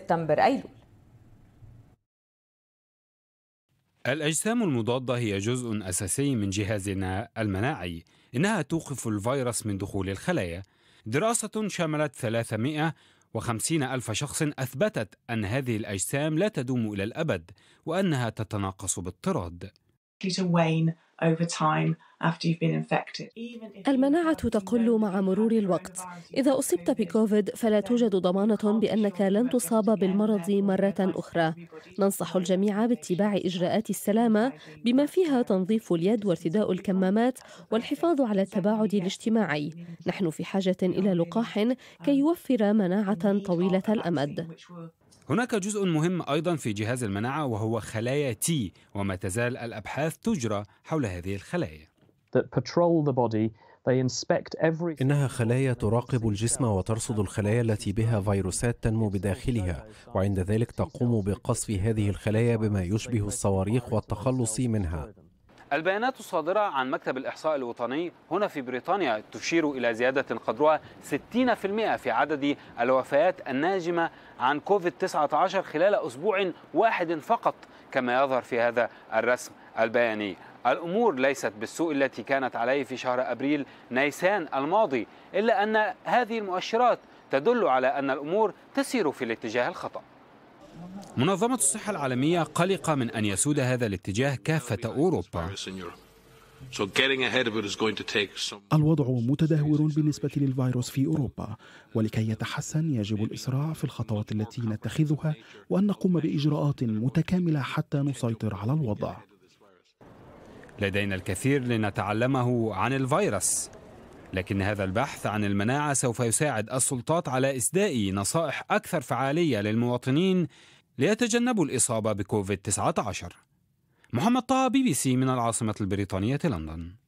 سبتمبر أيلول الأجسام المضادة هي جزء أساسي من جهازنا المناعي إنها توقف الفيروس من دخول الخلايا دراسة شملت 350 ألف شخص أثبتت أن هذه الأجسام لا تدوم إلى الأبد وأنها تتناقص بالطراد المناعة تقل مع مرور الوقت إذا أصبت بكوفيد فلا توجد ضمانة بأنك لن تصاب بالمرض مرة أخرى ننصح الجميع باتباع إجراءات السلامة بما فيها تنظيف اليد وارتداء الكمامات والحفاظ على التباعد الاجتماعي نحن في حاجة إلى لقاح كي um, يوفر مناعة طويلة الأمد هناك جزء مهم أيضا في جهاز المناعة وهو خلايا تي وما تزال الأبحاث تجرى حول هذه الخلايا إنها خلايا تراقب الجسم وترصد الخلايا التي بها فيروسات تنمو بداخلها وعند ذلك تقوم بقصف هذه الخلايا بما يشبه الصواريخ والتخلص منها البيانات الصادرة عن مكتب الإحصاء الوطني هنا في بريطانيا تشير إلى زيادة قدرها 60% في عدد الوفيات الناجمة عن كوفيد-19 خلال أسبوع واحد فقط كما يظهر في هذا الرسم البياني الأمور ليست بالسوء التي كانت عليه في شهر أبريل نيسان الماضي إلا أن هذه المؤشرات تدل على أن الأمور تسير في الاتجاه الخطأ منظمة الصحة العالمية قلقة من أن يسود هذا الاتجاه كافة أوروبا الوضع متدهور بالنسبة للفيروس في أوروبا ولكي يتحسن يجب الإسراع في الخطوات التي نتخذها وأن نقوم بإجراءات متكاملة حتى نسيطر على الوضع لدينا الكثير لنتعلمه عن الفيروس لكن هذا البحث عن المناعة سوف يساعد السلطات على إسداء نصائح أكثر فعالية للمواطنين ليتجنبوا الإصابة بكوفيد-19 محمد طه بي بي سي من العاصمة البريطانية لندن